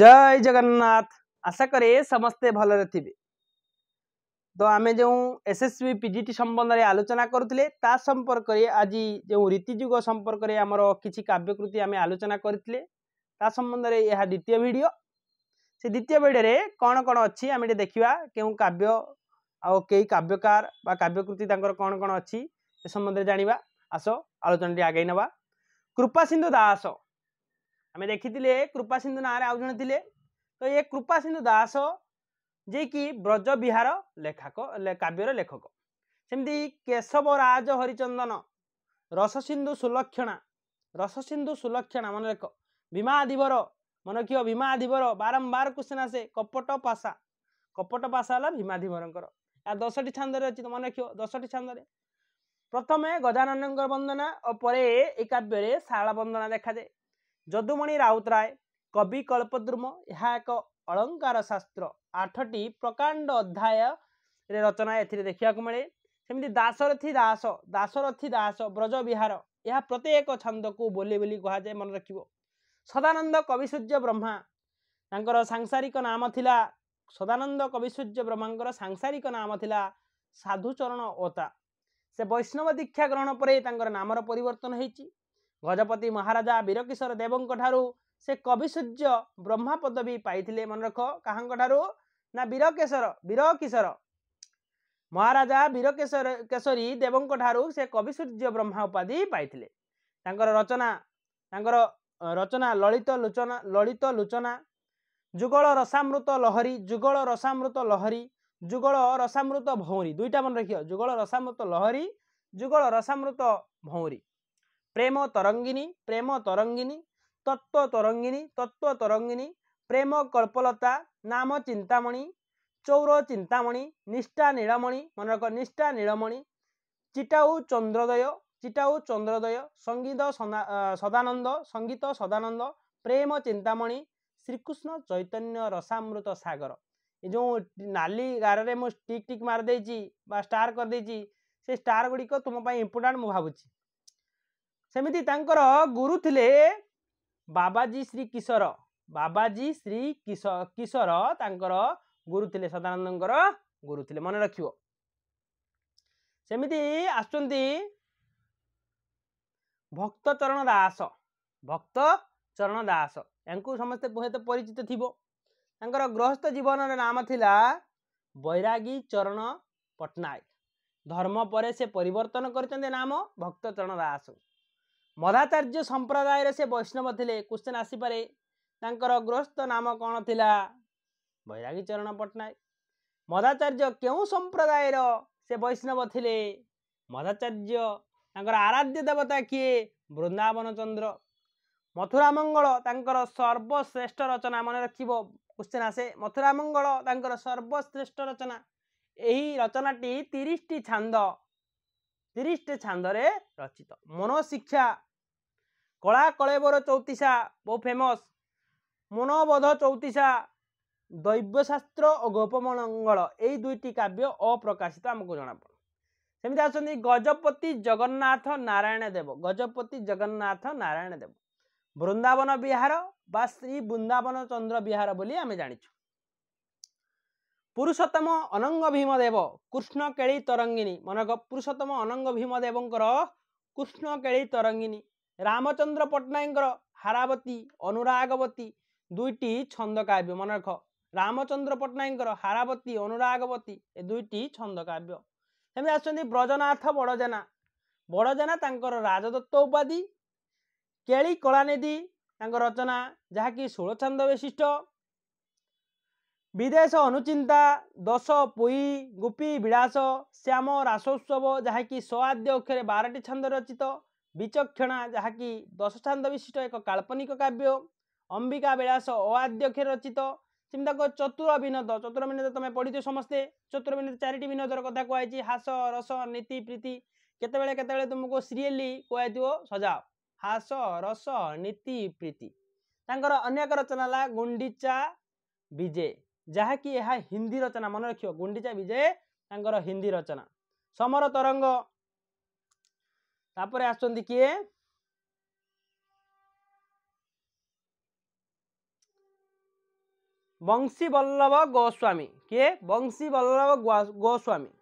জয় জগন্নাথ আশা করে ସମସ୍ତେ ଭଲରେ ଥିବେ ତ ଆମେ ଯେଉଁ S S B P G T ସମ୍ବନ୍ଧରେ ଆଲୋଚନା କରୁଥିଲେ ତା ସମ୍ପର୍କରେ ଆଜି ଯେଉଁ ରୀତିଯୁଗ ସମ୍ପର୍କରେ ଆମର କିଛି କାବ୍ୟକୃତି ଆମେ ଆଲୋଚନା କରିଥିଲେ ତା ସମ୍ବନ୍ଧରେ ଏହା ଦ୍ୱିତୀୟ ଭିଡ଼ିଓ ସେ ଦ୍ୱିତୀୟ ଭିଡ଼ିଓରେ କ'ଣ କ'ଣ ଅଛି ଆମେ ଟିକେ ଦେଖିବା କେଉଁ କାବ୍ୟ ଆଉ କେହି କାବ୍ୟକାର ବା କାବ୍ୟକୃତି ତାଙ୍କର କ'ଣ କ'ଣ ଅଛି ସେ ସମ୍ବନ୍ଧରେ ଜାଣିବା ଆସ ଆଲୋଚନାଟି ଆଗେଇ ନେବା କୃପାସିନ୍ଧୁ ଦାସ ଆମେ ଦେଖିଥିଲେ କୃପା ସିନ୍ଧୁ ନାଁରେ ଆଉ ଜଣେ ଥିଲେ ତ ଏ କୃପା ସିନ୍ଧୁ ଦାସ ଯିଏକି ବ୍ରଜବିହାର ଲେଖକ କାବ୍ୟର ଲେଖକ ସେମିତି କେଶବ ରାଜ ହରିଚନ୍ଦନ ରସସିନ୍ଧୁ ସୁଲକ୍ଷଣା ରସସିନ୍ଧୁ ସୁଲକ୍ଷଣା ମନେ ଲେଖ ଭୀମାଧିବର ମନେକିଓ ଭୀମାଧିବର ବାରମ୍ବାର କୁଶନ ଆସେ କପଟ ପାଶା କପଟ ପାଶା ହେଲା ଭୀମାଧିବରଙ୍କର ଏହା ଦଶଟି ଛାନ୍ଦରେ ଅଛି ମନେ ରଖିବ ଦଶଟି ଛାନ୍ଦରେ ପ୍ରଥମେ ଗଜାନନଙ୍କର ବନ୍ଦନା ଓ ପରେ ଏ କାବ୍ୟରେ ଶାଳ ବନ୍ଦନା ଦେଖାଯାଏ ଯଦୁମଣି ରାଉତରାୟ କବି କଳ୍ପଦ୍ରୁମ ଏହା ଏକ ଅଳଙ୍କାର ଶାସ୍ତ୍ର ଆଠଟି ପ୍ରକାଣ୍ଡ ଅଧ୍ୟାୟରେ ରଚନା ଏଥିରେ ଦେଖିବାକୁ ମିଳେ ସେମିତି ଦାସରଥୀ ଦାସ ଦାସରଥୀ ଦାସ ବ୍ରଜବିହାର ଏହା ପ୍ରତ୍ୟେକ ଛନ୍ଦକୁ ବୋଲି ବୋଲି କୁହାଯାଏ ମନେ ରଖିବ ସଦାନନ୍ଦ କବି ସୂର୍ଯ୍ୟ ବ୍ରହ୍ମା ତାଙ୍କର ସାଂସାରିକ ନାମ ଥିଲା ସଦାନନ୍ଦ କବି ସୂର୍ଯ୍ୟ ବ୍ରହ୍ମାଙ୍କର ସାଂସାରିକ ନାମ ଥିଲା ସାଧୁଚରଣ ଓତା ସେ ବୈଷ୍ଣବ ଦୀକ୍ଷା ଗ୍ରହଣ ପରେ ତାଙ୍କର ନାମର ପରିବର୍ତ୍ତନ ହୋଇଛି ଗଜପତି ମହାରାଜା ବୀରକିଶୋର ଦେବଙ୍କ ଠାରୁ ସେ କବିସୂର୍ଯ୍ୟ ବ୍ରହ୍ମା ପଦବୀ ପାଇଥିଲେ ମନେ ରଖ କାହାଙ୍କ ଠାରୁ ନା ବୀରକେଶର ବୀରକିଶୋର ମହାରାଜା ବୀରକେଶର କେଶରୀ ଦେବଙ୍କ ଠାରୁ ସେ କବିସୂର୍ଯ୍ୟ ବ୍ରହ୍ମା ଉପାଧି ପାଇଥିଲେ ତାଙ୍କର ରଚନା ତାଙ୍କର ରଚନା ଲଳିତ ଲୋଚନା ଲଳିତ ଲୋଚନା ଯୁଗଳ ରସାମୃତ ଲହରୀ ଯୁଗଳ ରସାମୃତ ଲହରୀ ଯୁଗଳ ରସାମୃତ ଭଉଁରୀ ଦୁଇଟା ମନେ ରଖିବ ଯୁଗଳ ରସାମୃତ ଲହରୀ ଯୁଗଳ ରସାମୃତ ଭଉଁରୀ ପ୍ରେମ ତରଙ୍ଗିନୀ ପ୍ରେମ ତରଙ୍ଗିନୀ ତତ୍ତ୍ୱ ତରଙ୍ଗିନୀ ତତ୍ତ୍ୱ ତରଙ୍ଗିନୀ ପ୍ରେମ କଳ୍ପଲତା ନାମ ଚିନ୍ତାମଣି ଚୌର ଚିନ୍ତାମଣି ନିଷ୍ଠା ନୀଳମଣି ମନରଖ ନିଷ୍ଠା ନୀଳମଣି ଚିଟାଉ ଚନ୍ଦ୍ରୋଦୟ ଚିଟାଉ ଚନ୍ଦ୍ରୋଦୟ ସଙ୍ଗୀତ ସଦାନନ୍ଦ ସଙ୍ଗୀତ ସଦାନନ୍ଦ ପ୍ରେମ ଚିନ୍ତାମଣି ଶ୍ରୀକୃଷ୍ଣ ଚୈତନ୍ୟ ରସାମୃତ ସାଗର ଏ ଯେଉଁ ନାଲି ଗାରରେ ମୁଁ ଟିକ୍ ଟିକ୍ ମାରିଦେଇଛି ବା ଷ୍ଟାର କରିଦେଇଛି ସେ ଷ୍ଟାର ଗୁଡ଼ିକ ତୁମ ପାଇଁ ଇମ୍ପୋର୍ଟାଣ୍ଟ ମୁଁ ଭାବୁଛି ସେମିତି ତାଙ୍କର ଗୁରୁ ଥିଲେ ବାବାଜୀ ଶ୍ରୀ କିଶୋର ବାବାଜୀ ଶ୍ରୀ କିଶ କିଶୋର ତାଙ୍କର ଗୁରୁ ଥିଲେ ସଦାନନ୍ଦଙ୍କର ଗୁରୁ ଥିଲେ ମନେ ରଖିବ ସେମିତି ଆସୁଛନ୍ତି ଭକ୍ତ ଚରଣ ଦାସ ଭକ୍ତ ଚରଣ ଦାସ ଏଙ୍କୁ ସମସ୍ତେ ହୁଏତ ପରିଚିତ ଥିବ ତାଙ୍କର ଗୃହସ୍ଥ ଜୀବନର ନାମ ଥିଲା ବୈରାଗୀ ଚରଣ ପଟ୍ଟନାୟକ ଧର୍ମ ପରେ ସେ ପରିବର୍ତ୍ତନ କରିଛନ୍ତି ନାମ ଭକ୍ତ ଚରଣ ଦାସ ମଧାଚାର୍ଯ୍ୟ ସମ୍ପ୍ରଦାୟରେ ସେ ବୈଷ୍ଣବ ଥିଲେ କୋଶ୍ଚିନ୍ ଆସିପାରେ ତାଙ୍କର ଗୃହସ୍ଥ ନାମ କ'ଣ ଥିଲା ବୈରାଗୀ ଚରଣ ପଟ୍ଟନାୟକ ମଧାଚାର୍ଯ୍ୟ କେଉଁ ସମ୍ପ୍ରଦାୟର ସେ ବୈଷ୍ଣବ ଥିଲେ ମଧାଚାର୍ଯ୍ୟ ତାଙ୍କର ଆରାଧ୍ୟ ଦେବତା କିଏ ବୃନ୍ଦାବନ ଚନ୍ଦ୍ର ମଥୁରା ମଙ୍ଗଳ ତାଙ୍କର ସର୍ବଶ୍ରେଷ୍ଠ ରଚନା ମନେ ରଖିବ କୋଶ୍ଚିନ୍ ଆସେ ମଥୁରା ମଙ୍ଗଳ ତାଙ୍କର ସର୍ବଶ୍ରେଷ୍ଠ ରଚନା ଏହି ରଚନାଟି ତିରିଶଟି ଛାନ୍ଦ ତିରିଶଟି ଛାନ୍ଦରେ ରଚିତ ମନ ଶିକ୍ଷା କଳା କଳେବର ଚୌତିଶା ବହୁ ଫେମସ୍ ମନବୋଧ ଚୌତିଶା ଦୈବଶାସ୍ତ୍ର ଓ ଗୋପମଙ୍ଗଳ ଏଇ ଦୁଇଟି କାବ୍ୟ ଅପ୍ରକାଶିତ ଆମକୁ ଜଣାପଡ଼ ସେମିତି ଆସୁଛନ୍ତି ଗଜପତି ଜଗନ୍ନାଥ ନାରାୟଣ ଦେବ ଗଜପତି ଜଗନ୍ନାଥ ନାରାୟଣ ଦେବ ବୃନ୍ଦାବନ ବିହାର ବା ଶ୍ରୀ ବୃନ୍ଦାବନ ଚନ୍ଦ୍ର ବିହାର ବୋଲି ଆମେ ଜାଣିଛୁ পুরুষোত্তম ଅନଙ୍ଗ ଭୀମଦେବ କୃଷ୍ଣ କେଳି ତରଙ୍ଗିନୀ ମନେରଖ ପୁରୁଷୋତ୍ତମ ଅନଙ୍ଗ ଭୀମଦେବଙ୍କର କୃଷ୍ଣ କେଳି ତରଙ୍ଗିନୀ ରାମଚନ୍ଦ୍ର ପଟ୍ଟନାୟକଙ୍କର ହାରାବତୀ ଅନୁରାଗବତୀ ଦୁଇଟି ଛନ୍ଦକାବ୍ୟ ମନେରଖ ରାମଚନ୍ଦ୍ର ପଟ୍ଟନାୟକଙ୍କର ହାରାବତୀ ଅନୁରାଗବତୀ ଏ ଦୁଇଟି ଛନ୍ଦକାବ୍ୟ ସେମିତି ଆସୁଛନ୍ତି ବ୍ରଜନାଥ ବଡ଼ଜେନା ବଡ଼ଜେନା ତାଙ୍କର ରାଜଦତ୍ତ ଉପାଧି କେଳି କଳାନିଧି ତାଙ୍କ ରଚନା ଯାହାକି ଷୋଳ ଛାନ୍ଦ ବିଶିଷ୍ଟ ବିଦେଶ ଅନୁଚିନ୍ତା ଦଶ ପୁଇ ଗୋପୀ ବିଳାସ ଶ୍ୟାମ ରାସୋତ୍ସବ ଯାହାକି ସଆଦ୍ୟ ଅକ୍ଷରେ ବାରଟି ଛାନ୍ଦ ରଚିତ ବିଚକ୍ଷଣା ଯାହାକି ଦଶ ଛାନ୍ଦ ବିଶିଷ୍ଟ ଏକ କାଳ୍ପନିକ କାବ୍ୟ ଅମ୍ବିକା ବିଳାସ ଅ ଅଆଦ୍ୟକ୍ଷରେ ରଚିତ ସେମିତି ତାଙ୍କ ଚତୁର ବିନୋଦ ଚତୁର ବିନୋଦ ତୁମେ ପଢ଼ିଛ ସମସ୍ତେ ଚତୁର ବିନୋଦ ଚାରିଟି ବିନୋଦର କଥା କୁହାଯାଇଛି ହାସ ରସ ନୀତି ପ୍ରୀତି କେତେବେଳେ କେତେବେଳେ ତୁମକୁ ସିରିଏଲି କୁହାଯାଇଥିବ ସଜାଅ ହାସ ରସ ନୀତି ପ୍ରୀତି ତାଙ୍କର ଅନ୍ୟ ଏକ ରଚନା ହେଲା ଗୁଣ୍ଡିଚା ବିଜେ ଯାହାକି ଏହା ହିନ୍ଦୀ ରଚନା ମନେ ରଖିବ ଗୁଣ୍ଡିଚା ବିଜୟ ତାଙ୍କର ହିନ୍ଦୀ ରଚନା ସମର ତରଙ୍ଗ ତାପରେ ଆସୁଛନ୍ତି କିଏ ବଂଶୀ ବଲ୍ଲଭ ଗୋସ୍ୱାମୀ କିଏ ବଂଶୀ ବଲ୍ଲଭ ଗୋସ୍ୱାମୀ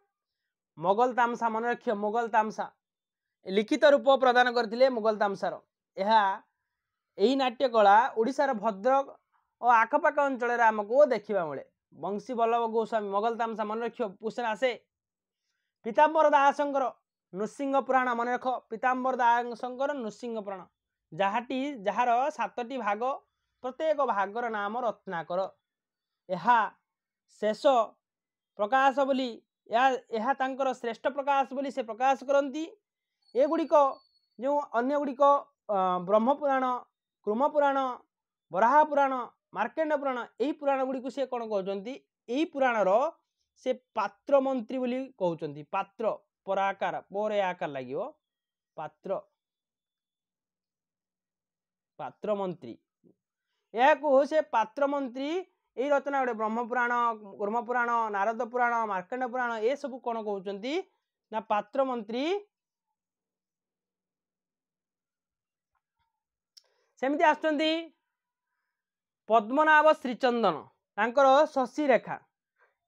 ମୋଗଲ ତାମସା ମନେ ରଖିବ ମୋଗଲ ତାମସା লিখিত রূপ প্রদান করে মোগল তামসার এহা এই নাট্যকলা ওড়িশার ভদ্রক ଓ ଆଖପାଖ ଅଞ୍ଚଳରେ ଆମକୁ ଦେଖିବା ମିଳେ ବଂଶୀ ବଲ୍ଲଭ ଗୋସ୍ୱାମୀ ମୋଗଲତାମ ସା ମନେ ରଖିବ କୋଶ୍ଚିନ୍ ଆସେ ପୀତାମ୍ବର ଦାସଙ୍କର ନୃସିଂହ ପୁରାଣ ମନେ ରଖ ପୀତାମ୍ବର ଦାସଙ୍କର ନୃସିଂହ ପୁରାଣ ଯାହାଟି ଯାହାର ସାତଟି ଭାଗ ପ୍ରତ୍ୟେକ ଭାଗର ନାମ ରତ୍ନାକର ଏହା ଶେଷ ପ୍ରକାଶ ବୋଲି ଏହା ଏହା ତାଙ୍କର ଶ୍ରେଷ୍ଠ ପ୍ରକାଶ ବୋଲି ସେ ପ୍ରକାଶ କରନ୍ତି ଏଗୁଡ଼ିକ ଯେଉଁ ଅନ୍ୟଗୁଡ଼ିକ ବ୍ରହ୍ମପୁରାଣ କୃମପୁରାଣ ବରାହ ପୁରାଣ ମାର୍କେଣ୍ଡ ପୁରାଣ ଏହି ପୁରାଣ ଗୁଡ଼ିକୁ ସେ କ'ଣ କହୁଛନ୍ତି ଏହି ପୁରାଣର ସେ ପାତ୍ର ମନ୍ତ୍ରୀ ବୋଲି କହୁଛନ୍ତି ପାତ୍ର ପରା ଆକାର ପରେ ଆକାର ଲାଗିବ ପାତ୍ର ପାତ୍ର ମନ୍ତ୍ରୀ ଏହାକୁ ସେ ପାତ୍ର ମନ୍ତ୍ରୀ ଏହି ରଚନା ଗୋଟେ ବ୍ରହ୍ମପୁରାଣ ବ୍ରହ୍ମପୁରାଣ ନାରଦ ପୁରାଣ ମାର୍କଣ୍ଡ ପୁରାଣ ଏସବୁ କ'ଣ କହୁଛନ୍ତି ନା ପାତ୍ର ମନ୍ତ୍ରୀ ସେମିତି ଆସୁଛନ୍ତି ପଦ୍ମନାଭ ଶ୍ରୀଚନ୍ଦନ ତାଙ୍କର ଶଶିରେଖା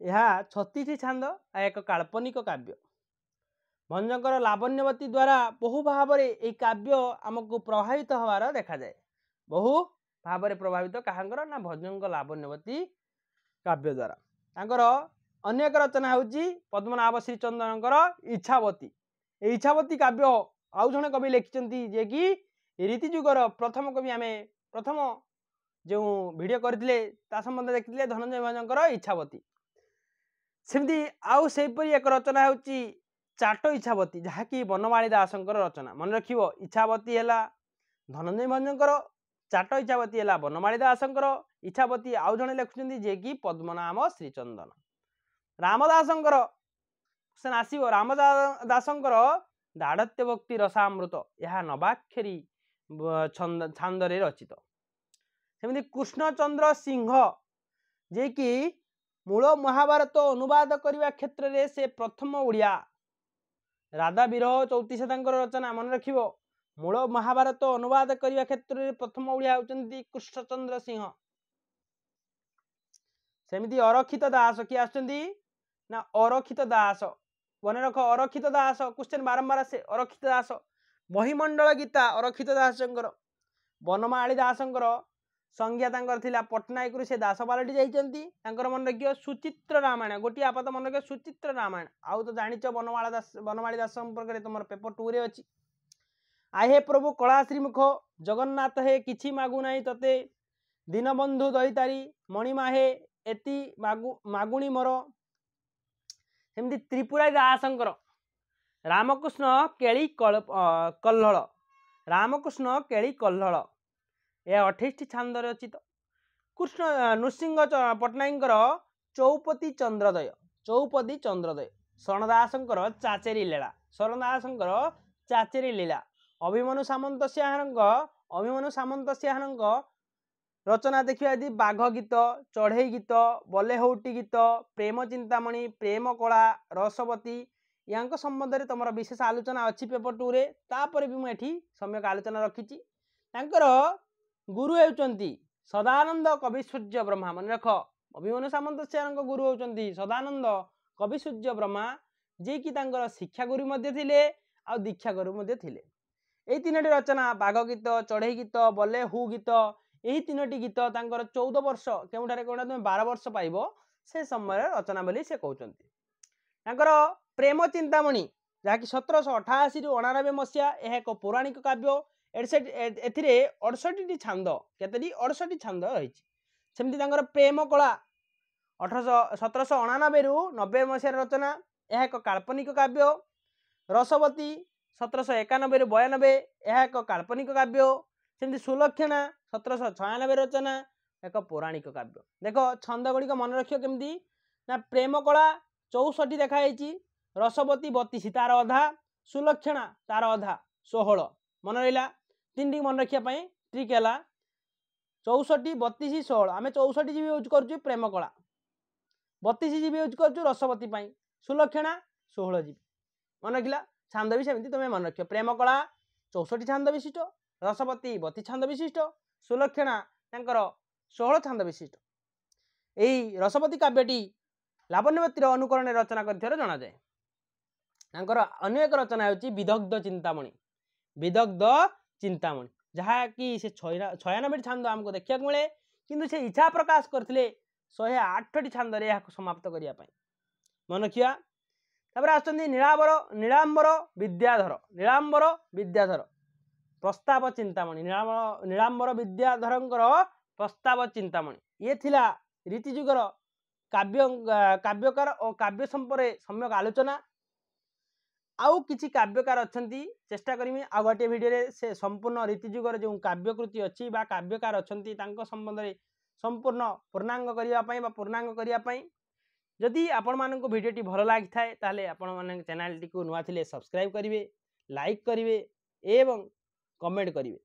ଏହା ଛତିଶ ଛାନ୍ଦ ଆଉ ଏକ କାଳ୍ପନିକ କାବ୍ୟ ଭଞ୍ଜଙ୍କର ଲାବଣ୍ୟବତୀ ଦ୍ୱାରା ବହୁ ଭାବରେ ଏହି କାବ୍ୟ ଆମକୁ ପ୍ରଭାବିତ ହେବାର ଦେଖାଯାଏ ବହୁ ଭାବରେ ପ୍ରଭାବିତ କାହାଙ୍କର ନା ଭଞ୍ଜଙ୍କ ଲାବଣ୍ୟବତୀ କାବ୍ୟ ଦ୍ୱାରା ତାଙ୍କର ଅନ୍ୟ ଏକ ରଚନା ହେଉଛି ପଦ୍ମନାଭ ଶ୍ରୀଚନ୍ଦନଙ୍କର ଇଚ୍ଛାବତୀ ଏହି ଇଚ୍ଛାବତୀ କାବ୍ୟ ଆଉ ଜଣେ କବି ଲେଖିଛନ୍ତି ଯିଏକି ରୀତିଯୁଗର ପ୍ରଥମ କବି ଆମେ ପ୍ରଥମ ଯେଉଁ ଭିଡ଼ିଓ କରିଥିଲେ ତା ସମ୍ବନ୍ଧରେ ଦେଖିଥିଲେ ଧନଞ୍ଜୟ ମହାରାଜଙ୍କର ଇଚ୍ଛାବତୀ ସେମିତି ଆଉ ସେହିପରି ଏକ ରଚନା ହେଉଛି ଚାଟ ଇଚ୍ଛାବତୀ ଯାହାକି ବନମାଳୀ ଦାସଙ୍କର ରଚନା ମନେ ରଖିବ ଇଚ୍ଛାବତୀ ହେଲା ଧନଞ୍ଜୟ ମହାରାଜଙ୍କର ଚାଟ ଇଚ୍ଛାବତୀ ହେଲା ବନମାଳୀ ଦାସଙ୍କର ଇଚ୍ଛାବତୀ ଆଉ ଜଣେ ଲେଖୁଛନ୍ତି ଯିଏକି ପଦ୍ମନାମ ଶ୍ରୀଚନ୍ଦନ ରାମଦାସଙ୍କର କୋଶ୍ଚେନ୍ ଆସିବ ରାମଦା ଦାସଙ୍କର ଦାଢ଼ତ୍ୟ ଭକ୍ତି ରସାମୃତ ଏହା ନବାକ୍ଷେରୀ ଛାନ୍ଦରେ ରଚିତ ସେମିତି କୃଷ୍ଣଚନ୍ଦ୍ର ସିଂହ ଯିଏକି ମୂଳ ମହାଭାରତ ଅନୁବାଦ କରିବା କ୍ଷେତ୍ରରେ ସେ ପ୍ରଥମ ଓଡ଼ିଆ ରାଧା ବିରହ ଚୌତିଶ ତାଙ୍କର ରଚନା ମନେ ରଖିବ ମୂଳ ମହାଭାରତ ଅନୁବାଦ କରିବା କ୍ଷେତ୍ରରେ ପ୍ରଥମ ଓଡ଼ିଆ ହେଉଛନ୍ତି କୃଷ୍ଣଚନ୍ଦ୍ର ସିଂହ ସେମିତି ଅରକ୍ଷିତ ଦାସ କିଏ ଆସୁଛନ୍ତି ନା ଅରକ୍ଷିତ ଦାସ ମନେ ରଖ ଅରକ୍ଷିତ ଦାସ କୋଶ୍ଚେନ୍ ବାରମ୍ବାର ସେ ଅରକ୍ଷିତ ଦାସ ମହିମଣ୍ଡଳ ଗୀତା ଅରକ୍ଷିତ ଦାସଙ୍କର ବନମାଳୀ ଦାସଙ୍କର ସଂଜ୍ଞା ତାଙ୍କର ଥିଲା ପଟ୍ଟନାୟକରୁ ସେ ଦାସ ପାଲଟି ଯାଇଛନ୍ତି ତାଙ୍କର ମନେ ରଖିବ ସୁଚିତ୍ର ରାମାୟଣ ଗୋଟିଏ ଆପାତ ମନେ ରଖିବ ସୁଚିତ୍ର ରାମାୟଣ ଆଉ ତ ଜାଣିଛ ବନମାଳ ଦାସ ବନମାଳୀ ଦାସ ସମ୍ପର୍କରେ ତୁମର ପେପର ଟୁରେ ଅଛି ଆହେ ପ୍ରଭୁ କଳା ଶ୍ରୀମୁଖ ଜଗନ୍ନାଥ ହେ କିଛି ମାଗୁ ନାହିଁ ତତେ ଦୀନବନ୍ଧୁ ଦହିତାରି ମଣିମା ହେ ଏତି ମାଗୁ ମାଗୁଣୀ ମୋର ସେମିତି ତ୍ରିପୁରା ଦାସଙ୍କର ରାମକୃଷ୍ଣ କେଳି କଳ କହ୍ଲଳ ରାମକୃଷ୍ଣ କେଳି କହ୍ଲଳ ଏହା ଅଠେଇଶଟି ଛାନ୍ଦରେ ଅଛି ତ କୃଷ୍ଣ ନୃସିଂହ ପଟ୍ଟନାୟକଙ୍କର ଚୌପତି ଚନ୍ଦ୍ରଦୟ ଚୌପତି ଚନ୍ଦ୍ରଦୟ ଶରଣଦାସଙ୍କର ଚାଚେରୀ ଲୀଳା ଶରଣଦାସଙ୍କର ଚାଚେରୀ ଲୀଳା ଅଭିମନୁ ସାମନ୍ତ ସିଂହାରଙ୍କ ଅଭିମନୁ ସାମନ୍ତ ସିଂହାରଙ୍କ ରଚନା ଦେଖିବା ଯଦି ବାଘ ଗୀତ ଚଢ଼େଇ ଗୀତ ବଲେହୌଟି ଗୀତ ପ୍ରେମ ଚିନ୍ତାମଣି ପ୍ରେମ କଳା ରସବତୀ ଏହାଙ୍କ ସମ୍ବନ୍ଧରେ ତୁମର ବିଶେଷ ଆଲୋଚନା ଅଛି ପେପର୍ ଟୁରେ ତାପରେ ବି ମୁଁ ଏଠି ସମ୍ୟକ ଆଲୋଚନା ରଖିଛି ତାଙ୍କର ଗୁରୁ ହେଉଛନ୍ତି ସଦାନନ୍ଦ କବି ସୂର୍ଯ୍ୟ ବ୍ରହ୍ମା ମନେ ରଖ ଅଭିମନ୍ୟୁ ସାମନ୍ତଙ୍କ ଗୁରୁ ହେଉଛନ୍ତି ସଦାନନ୍ଦ କବି ସୂର୍ଯ୍ୟ ବ୍ରହ୍ମା ଯିଏକି ତାଙ୍କର ଶିକ୍ଷାଗୁରୁ ମଧ୍ୟ ଥିଲେ ଆଉ ଦୀକ୍ଷାଗୁରୁ ମଧ୍ୟ ଥିଲେ ଏହି ତିନୋଟି ରଚନା ବାଘ ଗୀତ ଚଢ଼େଇ ଗୀତ ବଲେ ହୁ ଗୀତ ଏହି ତିନୋଟି ଗୀତ ତାଙ୍କର ଚଉଦ ବର୍ଷ କେଉଁଠାରେ କେଉଁଠାରେ ତୁମେ ବାର ବର୍ଷ ପାଇବ ସେ ସମୟରେ ରଚନା ବୋଲି ସେ କହୁଛନ୍ତି ତାଙ୍କର ପ୍ରେମ ଚିନ୍ତାମଣି ଯାହାକି ସତରଶହ ଅଠାଅଶୀରୁ ଅଣାନବେ ମସିହା ଏହା ଏକ ପୌରାଣିକ କାବ୍ୟ ଏଥିରେ ଅଠଷଠିଟି ଛାନ୍ଦ କେତୋଟି ଅଠଷଠି ଛାନ୍ଦ ରହିଛି ସେମିତି ତାଙ୍କର ପ୍ରେମ କଳା ଅଠରଶହ ସତରଶହ ଅଣାନବେରୁ ନବେ ମସିହାର ରଚନା ଏହା ଏକ କାଳ୍ପନିକ କାବ୍ୟ ରସବତୀ ସତରଶହ ଏକାନବେରୁ ବୟାନବେ ଏହା ଏକ କାଳ୍ପନିକ କାବ୍ୟ ସେମିତି ସୁଲକ୍ଷଣା ସତରଶହ ଛୟାନବେ ରଚନା ଏକ ପୌରାଣିକ କାବ୍ୟ ଦେଖ ଛନ୍ଦ ଗୁଡ଼ିକ ମନେ ରଖିବ କେମିତି ନା ପ୍ରେମ କଳା ଚଉଷଠି ଦେଖାଯାଇଛି ରସବତୀ ବତିଶି ତାର ଅଧା ସୁଲକ୍ଷଣା ତାର ଅଧା ଷୋହଳ ମନେ ରହିଲା तीन मन रखापी ट्रिक है चौसठ बतीस षोह आम चौसठ जी यूज कर प्रेमकला बतीस जी यूज करसवती सुलक्षणा षोह जी मन रखा छांद भी सेमती तुम्हें मन रख प्रेमकला चौसठ छांद विशिष्ट रसवती बती छांद विशिष्ट सुलक्षणा तर षोह छांद विशिष्ट यही रसवती काव्यटी लावण्यवती अनुकरण रचना कर जना जाए अन्य एक रचना होदग्ध चिंतामणि विदग्ध ଚିନ୍ତାମଣି ଯାହାକି ସେ ଛୟାନବେଟି ଛାନ୍ଦ ଆମକୁ ଦେଖିବାକୁ ମିଳେ କିନ୍ତୁ ସେ ଇଚ୍ଛା ପ୍ରକାଶ କରିଥିଲେ ଶହେ ଆଠଟି ଛାନ୍ଦରେ ଏହାକୁ ସମାପ୍ତ କରିବା ପାଇଁ ମନେ ରଖିବା ତାପରେ ଆସୁଛନ୍ତି ନୀଳାମ୍ବର ନୀଳାମ୍ବର ବିଦ୍ୟାଧର ନୀଳାମ୍ବର ବିଦ୍ୟାଧର ପ୍ରସ୍ତାବ ଚିନ୍ତାମଣି ନୀଳାମ୍ବର ନୀଳାମ୍ବର ବିଦ୍ୟାଧରଙ୍କର ପ୍ରସ୍ତାବ ଚିନ୍ତାମଣି ଇଏ ଥିଲା ରୀତିଯୁଗର କାବ୍ୟ କାବ୍ୟକାର ଓ କାବ୍ୟ ସମ୍ପର୍କରେ ସମ୍ୟକ ଆଲୋଚନା ଆଉ କିଛି କାବ୍ୟକାର ଅଛନ୍ତି ଚେଷ୍ଟା କରିମି ଆଉ ଗୋଟିଏ ଭିଡ଼ିଓରେ ସେ ସମ୍ପୂର୍ଣ୍ଣ ରୀତିଯୁଗର ଯେଉଁ କାବ୍ୟକୃତି ଅଛି ବା କାବ୍ୟକାର ଅଛନ୍ତି ତାଙ୍କ ସମ୍ବନ୍ଧରେ ସମ୍ପୂର୍ଣ୍ଣ ପୂର୍ଣ୍ଣାଙ୍ଗ କରିବା ପାଇଁ ବା ପୂର୍ଣ୍ଣାଙ୍ଗ କରିବା ପାଇଁ ଯଦି ଆପଣମାନଙ୍କୁ ଭିଡ଼ିଓଟି ଭଲ ଲାଗିଥାଏ ତାହେଲେ ଆପଣମାନଙ୍କ ଚ୍ୟାନେଲଟିକୁ ନୂଆ ଥିଲେ ସବସ୍କ୍ରାଇବ୍ କରିବେ ଲାଇକ୍ କରିବେ ଏବଂ କମେଣ୍ଟ କରିବେ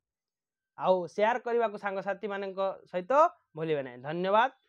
ଆଉ ସେୟାର କରିବାକୁ ସାଙ୍ଗସାଥିମାନଙ୍କ ସହିତ ଭୁଲିବେ ନାହିଁ ଧନ୍ୟବାଦ